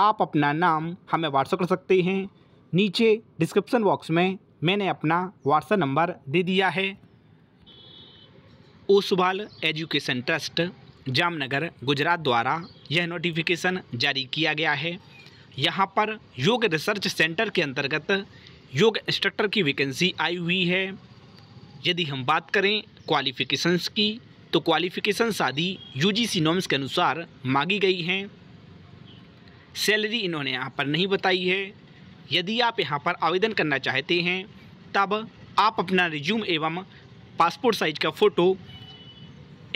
आप अपना नाम हमें व्हाट्सअप कर सकते हैं नीचे डिस्क्रिप्सन बॉक्स में मैंने अपना व्हाट्सअप नंबर दे दिया है ओसुभाल एजुकेशन ट्रस्ट जामनगर गुजरात द्वारा यह नोटिफिकेशन जारी किया गया है यहाँ पर योग रिसर्च सेंटर के अंतर्गत योग इंस्ट्रक्टर की वैकेंसी आई हुई है यदि हम बात करें क्वालिफ़िकेशंस की तो क्वालिफ़िकेशन शादी यूजीसी नॉर्म्स के अनुसार मांगी गई हैं सैलरी इन्होंने यहाँ पर नहीं बताई है यदि आप यहाँ पर आवेदन करना चाहते हैं तब आप अपना रिज्यूम एवं पासपोर्ट साइज का फ़ोटो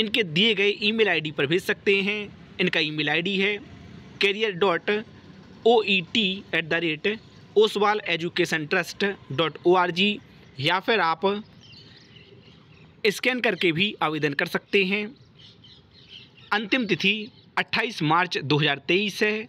इनके दिए गए ईमेल आईडी पर भेज सकते हैं इनका ईमेल आईडी है career dot O E T at the rate Oswal Education Trust dot O R G या फिर आप स्कैन करके भी आवेदन कर सकते हैं अंतिम तिथि 28 मार्च 2023 है